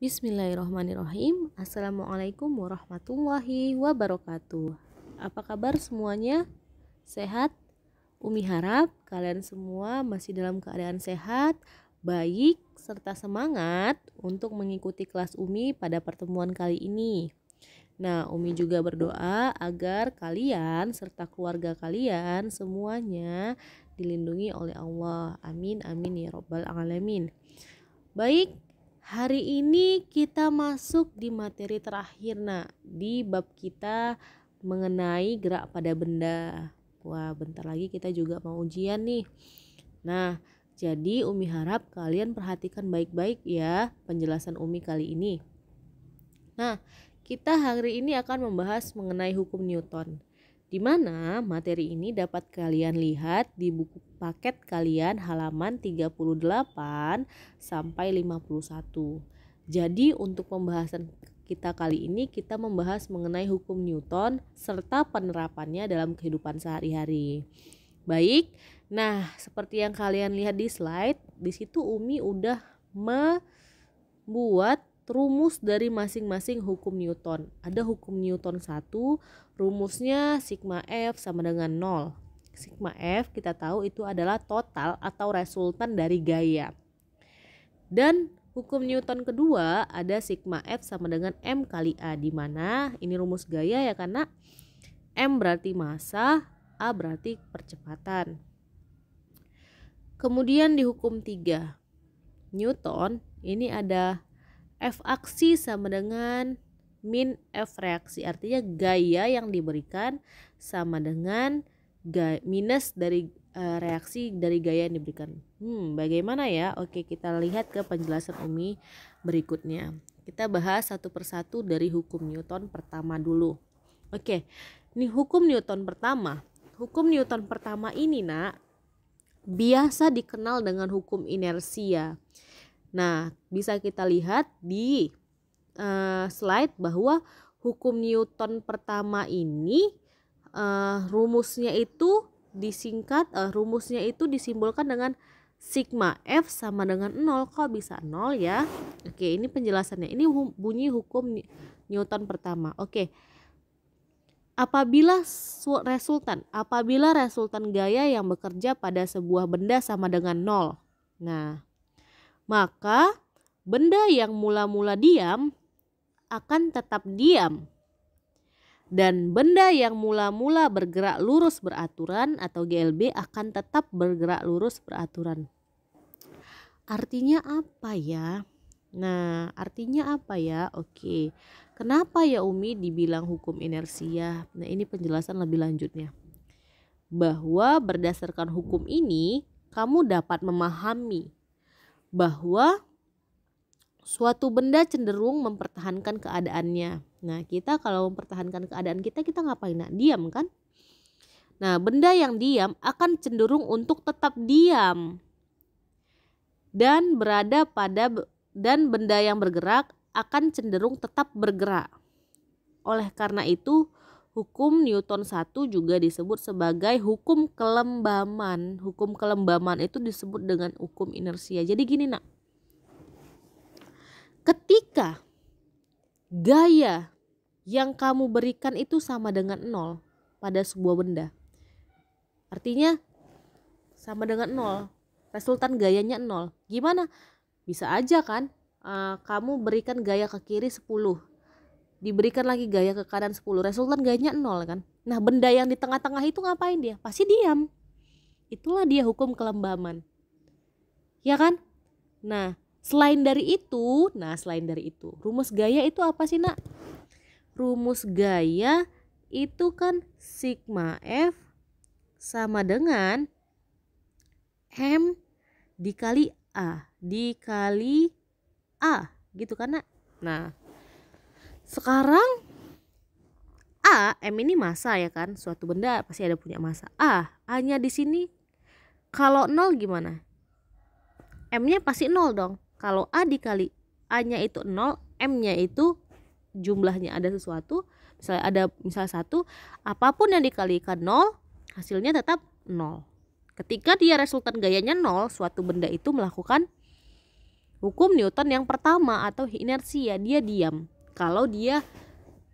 Bismillahirrahmanirrahim. Assalamualaikum warahmatullahi wabarakatuh. Apa kabar semuanya? Sehat? Umi harap kalian semua masih dalam keadaan sehat, baik, serta semangat untuk mengikuti kelas Umi pada pertemuan kali ini. Nah, Umi juga berdoa agar kalian serta keluarga kalian semuanya dilindungi oleh Allah. Amin, amin ya Rabbal 'Alamin. Baik, Hari ini kita masuk di materi terakhir nak di bab kita mengenai gerak pada benda. Wah, bentar lagi kita juga mau ujian nih. Nah, jadi Umi harap kalian perhatikan baik-baik ya penjelasan Umi kali ini. Nah, kita hari ini akan membahas mengenai hukum Newton di mana materi ini dapat kalian lihat di buku paket kalian halaman 38 sampai 51. Jadi untuk pembahasan kita kali ini kita membahas mengenai hukum Newton serta penerapannya dalam kehidupan sehari-hari. Baik, nah seperti yang kalian lihat di slide, di situ Umi udah membuat rumus dari masing-masing hukum Newton. Ada hukum Newton 1, rumusnya sigma F sama dengan 0. Sigma F kita tahu itu adalah total atau resultan dari gaya. Dan hukum Newton kedua ada sigma F sama dengan M kali A di mana ini rumus gaya ya karena M berarti massa, A berarti percepatan. Kemudian di hukum 3 Newton ini ada F aksi sama dengan min F reaksi. Artinya gaya yang diberikan sama dengan minus dari eh, reaksi dari gaya yang diberikan. Hmm, bagaimana ya? Oke, kita lihat ke penjelasan Umi berikutnya. Kita bahas satu persatu dari hukum Newton pertama dulu. Oke, ini hukum Newton pertama. Hukum Newton pertama ini, Nak, biasa dikenal dengan hukum inersia. Nah, bisa kita lihat di uh, slide bahwa hukum Newton pertama ini uh, rumusnya itu disingkat uh, rumusnya itu disimbolkan dengan sigma F sama dengan nol kok bisa nol ya oke ini penjelasannya ini bunyi hukum Newton pertama oke apabila resultan apabila resultan gaya yang bekerja pada sebuah benda sama dengan nol nah maka benda yang mula-mula diam akan tetap diam. Dan benda yang mula-mula bergerak lurus beraturan atau GLB akan tetap bergerak lurus beraturan. Artinya apa ya? Nah, artinya apa ya? Oke. Kenapa ya Umi dibilang hukum inersia? Nah, ini penjelasan lebih lanjutnya. Bahwa berdasarkan hukum ini, kamu dapat memahami bahwa suatu benda cenderung mempertahankan keadaannya. Nah, kita kalau mempertahankan keadaan kita, kita ngapain? Nah, diam kan? Nah, benda yang diam akan cenderung untuk tetap diam dan berada pada dan benda yang bergerak akan cenderung tetap bergerak. Oleh karena itu, Hukum Newton 1 juga disebut sebagai hukum kelembaman. Hukum kelembaman itu disebut dengan hukum inersia. Jadi gini nak, ketika gaya yang kamu berikan itu sama dengan nol pada sebuah benda, artinya sama dengan nol, resultan gayanya nol. Gimana? Bisa aja kan? Eh, kamu berikan gaya ke kiri 10 diberikan lagi gaya ke kanan 10 resultan gayanya nol kan nah benda yang di tengah-tengah itu ngapain dia pasti diam itulah dia hukum kelembaman ya kan nah selain dari itu nah selain dari itu rumus gaya itu apa sih nak rumus gaya itu kan sigma f sama dengan m dikali a dikali a gitu kan nak nah sekarang A, M ini masa ya kan, suatu benda pasti ada punya masa. A, a di sini kalau nol gimana? M-nya pasti nol dong. Kalau A dikali A-nya itu nol M-nya itu jumlahnya ada sesuatu, misalnya ada misalnya satu, apapun yang dikalikan nol hasilnya tetap nol Ketika dia resultan gayanya nol suatu benda itu melakukan hukum Newton yang pertama atau inersia, dia diam kalau dia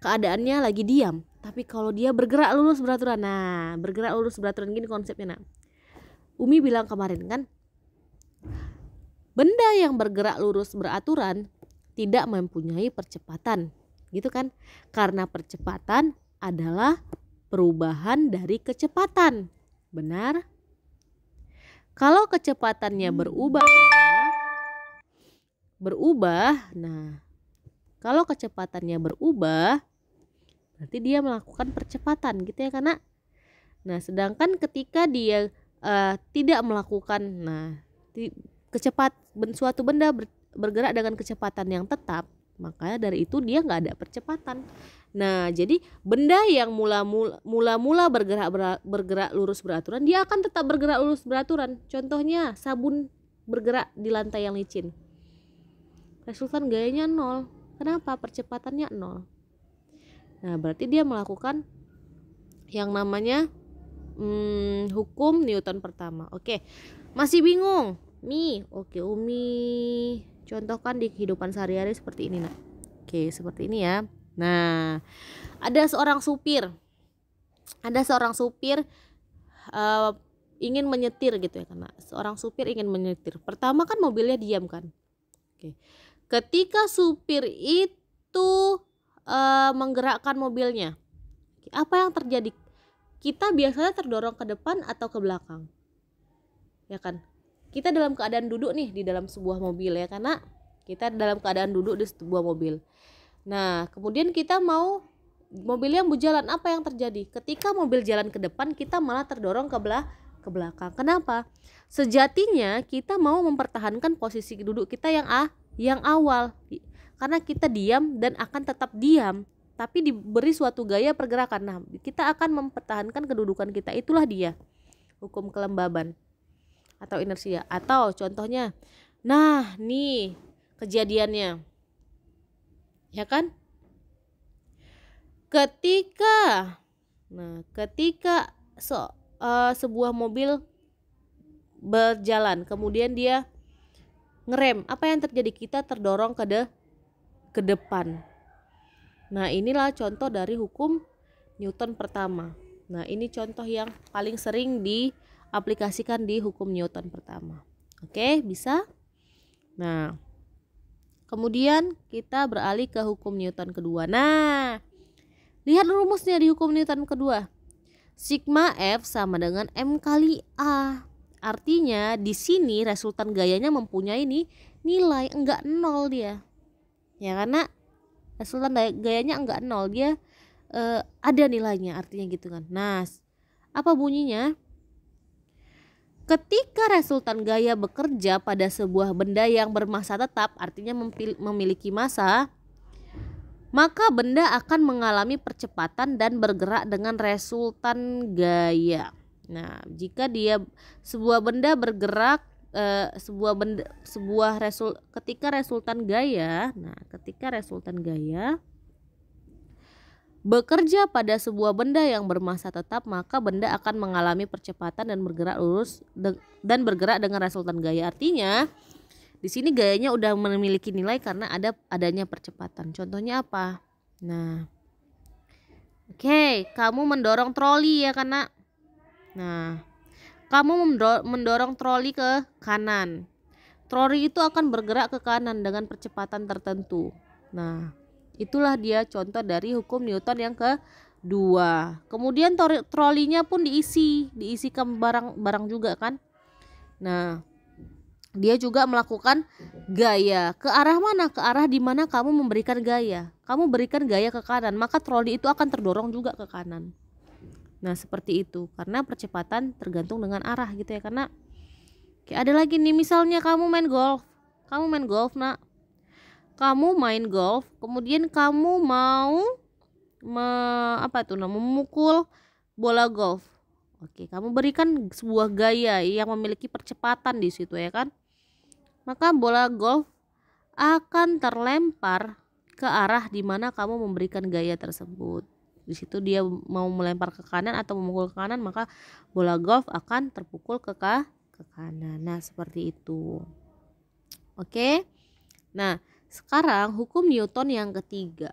keadaannya lagi diam tapi kalau dia bergerak lurus beraturan nah bergerak lurus beraturan gini konsepnya nak. Umi bilang kemarin kan benda yang bergerak lurus beraturan tidak mempunyai percepatan gitu kan karena percepatan adalah perubahan dari kecepatan benar kalau kecepatannya berubah berubah nah kalau kecepatannya berubah berarti dia melakukan percepatan gitu ya karena nah sedangkan ketika dia uh, tidak melakukan nah kecepat suatu benda bergerak dengan kecepatan yang tetap maka dari itu dia nggak ada percepatan nah jadi benda yang mula mula bergerak bergerak lurus beraturan dia akan tetap bergerak lurus beraturan contohnya sabun bergerak di lantai yang licin resultan gayanya nol Kenapa? Percepatannya nol. Nah, berarti dia melakukan yang namanya hmm, hukum Newton pertama. Oke, masih bingung? Mi, oke Umi. Contohkan di kehidupan sehari-hari seperti ini, nak. Oke, seperti ini ya. Nah, ada seorang supir, ada seorang supir uh, ingin menyetir gitu ya, karena seorang supir ingin menyetir. Pertama kan mobilnya diam kan. Oke ketika supir itu e, menggerakkan mobilnya. Apa yang terjadi? Kita biasanya terdorong ke depan atau ke belakang. Ya kan? Kita dalam keadaan duduk nih di dalam sebuah mobil ya karena kita dalam keadaan duduk di sebuah mobil. Nah, kemudian kita mau mobil yang berjalan apa yang terjadi? Ketika mobil jalan ke depan kita malah terdorong ke belah ke belakang. Kenapa? Sejatinya kita mau mempertahankan posisi duduk kita yang ah yang awal karena kita diam dan akan tetap diam tapi diberi suatu gaya pergerakan nah kita akan mempertahankan kedudukan kita itulah dia hukum kelembaban atau inersia atau contohnya nah nih kejadiannya ya kan ketika nah ketika so, uh, eh, sebuah mobil berjalan kemudian dia ngerem apa yang terjadi kita terdorong ke de ke depan nah inilah contoh dari hukum Newton pertama nah ini contoh yang paling sering diaplikasikan di hukum Newton pertama oke bisa nah kemudian kita beralih ke hukum Newton kedua nah lihat rumusnya di hukum Newton kedua sigma F sama dengan M kali A Artinya di sini resultan gayanya mempunyai nih nilai enggak nol dia. Ya karena resultan gayanya enggak nol dia eh, ada nilainya artinya gitu kan. Nah, apa bunyinya? Ketika resultan gaya bekerja pada sebuah benda yang bermasa tetap, artinya memiliki masa, maka benda akan mengalami percepatan dan bergerak dengan resultan gaya. Nah, jika dia sebuah benda bergerak e, sebuah benda sebuah resul ketika resultan gaya, nah ketika resultan gaya bekerja pada sebuah benda yang bermassa tetap, maka benda akan mengalami percepatan dan bergerak lurus de, dan bergerak dengan resultan gaya. Artinya, di sini gayanya udah memiliki nilai karena ada adanya percepatan. Contohnya apa? Nah, oke, okay, kamu mendorong troli ya karena Nah, kamu mendorong troli ke kanan. Troli itu akan bergerak ke kanan dengan percepatan tertentu. Nah, itulah dia contoh dari hukum Newton yang ke dua. Kemudian troli trolinya pun diisi, diisi ke barang-barang juga kan. Nah, dia juga melakukan gaya. Ke arah mana? Ke arah di mana kamu memberikan gaya. Kamu berikan gaya ke kanan, maka troli itu akan terdorong juga ke kanan. Nah, seperti itu. Karena percepatan tergantung dengan arah gitu ya. Karena kayak ada lagi nih misalnya kamu main golf. Kamu main golf, Nak. Kamu main golf, kemudian kamu mau me, apa tuh namanya memukul bola golf. Oke, kamu berikan sebuah gaya yang memiliki percepatan di situ ya kan. Maka bola golf akan terlempar ke arah di mana kamu memberikan gaya tersebut di situ dia mau melempar ke kanan atau memukul ke kanan maka bola golf akan terpukul ke ka, ke kanan nah seperti itu oke nah sekarang hukum Newton yang ketiga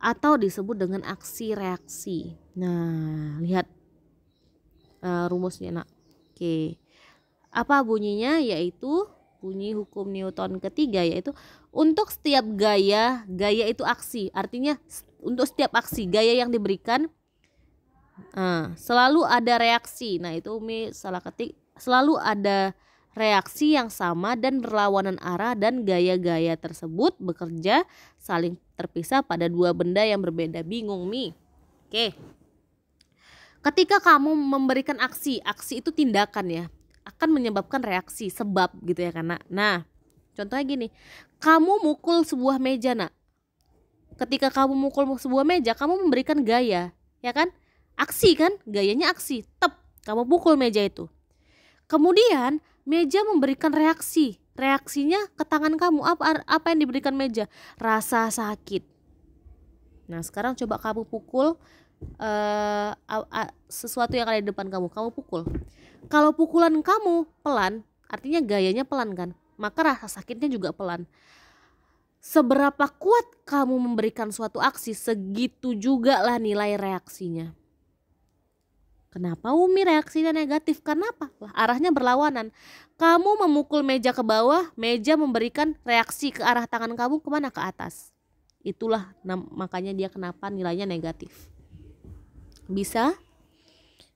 atau disebut dengan aksi reaksi nah lihat uh, rumusnya nak oke apa bunyinya yaitu bunyi hukum Newton ketiga yaitu untuk setiap gaya, gaya itu aksi. Artinya untuk setiap aksi gaya yang diberikan uh, selalu ada reaksi. Nah, itu Umi salah ketik. Selalu ada reaksi yang sama dan berlawanan arah dan gaya-gaya tersebut bekerja saling terpisah pada dua benda yang berbeda. Bingung Mi. Oke. Okay. Ketika kamu memberikan aksi, aksi itu tindakan ya akan menyebabkan reaksi sebab gitu ya karena nah contohnya gini kamu mukul sebuah meja nak ketika kamu mukul sebuah meja kamu memberikan gaya ya kan aksi kan gayanya aksi tep kamu pukul meja itu kemudian meja memberikan reaksi reaksinya ke tangan kamu apa apa yang diberikan meja rasa sakit nah sekarang coba kamu pukul uh, uh, uh, sesuatu yang ada di depan kamu kamu pukul kalau pukulan kamu pelan, artinya gayanya pelan kan? Maka rasa sakitnya juga pelan. Seberapa kuat kamu memberikan suatu aksi, segitu juga lah nilai reaksinya. Kenapa Umi reaksinya negatif? Kenapa? Lah, arahnya berlawanan. Kamu memukul meja ke bawah, meja memberikan reaksi ke arah tangan kamu kemana? Ke atas. Itulah makanya dia kenapa nilainya negatif. Bisa?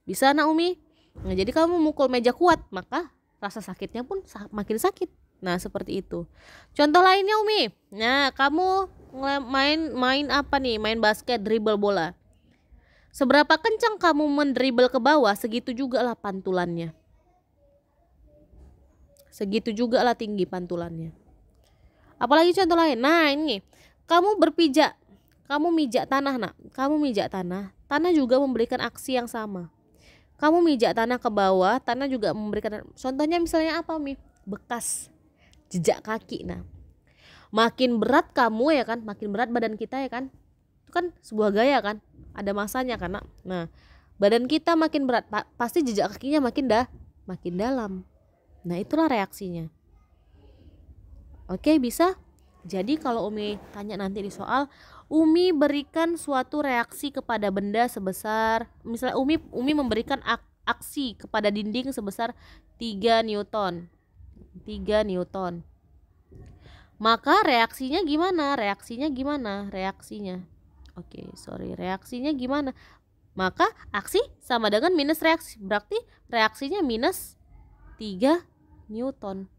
Bisa Naomi? Umi? Nah, jadi kamu mukul meja kuat, maka rasa sakitnya pun makin sakit. Nah, seperti itu. Contoh lainnya Umi. Nah, kamu main main apa nih? Main basket, dribble bola. Seberapa kencang kamu mendribel ke bawah, segitu juga lah pantulannya. Segitu juga lah tinggi pantulannya. Apalagi contoh lain. Nah, ini kamu berpijak, kamu mijak tanah, Nak. Kamu mijak tanah. Tanah juga memberikan aksi yang sama kamu mijak tanah ke bawah tanah juga memberikan contohnya misalnya apa mi bekas jejak kaki nah makin berat kamu ya kan makin berat badan kita ya kan itu kan sebuah gaya kan ada masanya karena nah badan kita makin berat pasti jejak kakinya makin dah makin dalam nah itulah reaksinya oke bisa jadi kalau Umi tanya nanti di soal Umi berikan suatu reaksi kepada benda sebesar misalnya Umi Umi memberikan ak aksi kepada dinding sebesar 3 newton. 3 newton. Maka reaksinya gimana? Reaksinya gimana? Reaksinya. Oke, okay, sorry. Reaksinya gimana? Maka aksi sama dengan minus reaksi. Berarti reaksinya minus 3 newton.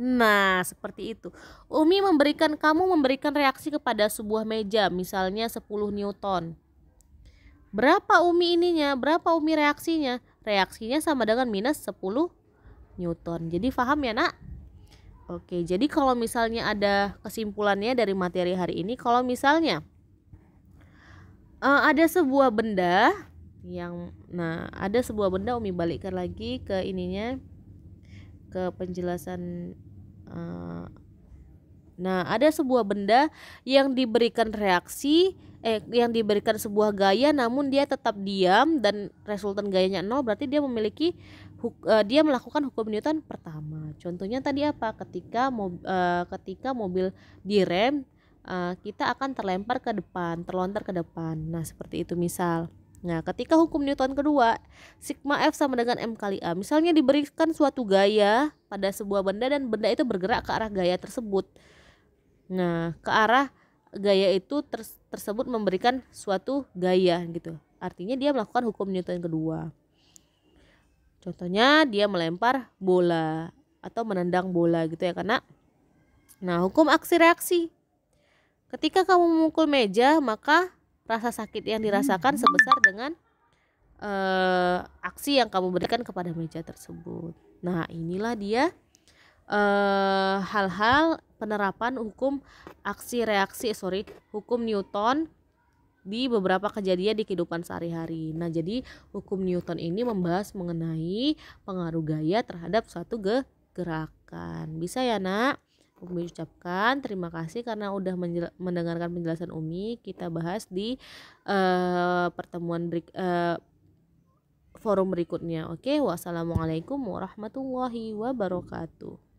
Nah, seperti itu. Umi memberikan kamu memberikan reaksi kepada sebuah meja, misalnya 10 Newton. Berapa Umi ininya? Berapa Umi reaksinya? Reaksinya sama dengan minus 10 Newton. Jadi paham ya, Nak? Oke, jadi kalau misalnya ada kesimpulannya dari materi hari ini, kalau misalnya eh, ada sebuah benda yang nah, ada sebuah benda Umi balikkan lagi ke ininya ke penjelasan uh, Nah, ada sebuah benda yang diberikan reaksi eh yang diberikan sebuah gaya namun dia tetap diam dan resultan gayanya nol berarti dia memiliki huk, uh, dia melakukan hukum Newton pertama. Contohnya tadi apa? Ketika mob, uh, eh, ketika mobil direm uh, kita akan terlempar ke depan, terlontar ke depan. Nah, seperti itu misal. Nah, ketika hukum Newton kedua, sigma F sama dengan M kali A. Misalnya diberikan suatu gaya pada sebuah benda dan benda itu bergerak ke arah gaya tersebut. Nah, ke arah gaya itu tersebut memberikan suatu gaya gitu. Artinya dia melakukan hukum Newton kedua. Contohnya dia melempar bola atau menendang bola gitu ya karena Nah, hukum aksi reaksi. Ketika kamu memukul meja, maka rasa sakit yang hmm. dirasakan sebesar dengan eh, aksi yang kamu berikan kepada meja tersebut. Nah, inilah dia eh, hal-hal penerapan hukum aksi reaksi sorry hukum Newton di beberapa kejadian di kehidupan sehari-hari. Nah, jadi hukum Newton ini membahas mengenai pengaruh gaya terhadap suatu ge gerakan. Bisa ya, Nak? Umi ucapkan terima kasih karena udah mendengarkan penjelasan Umi. Kita bahas di uh, pertemuan berik uh, eh, forum berikutnya. Oke, wassalamualaikum warahmatullahi wabarakatuh.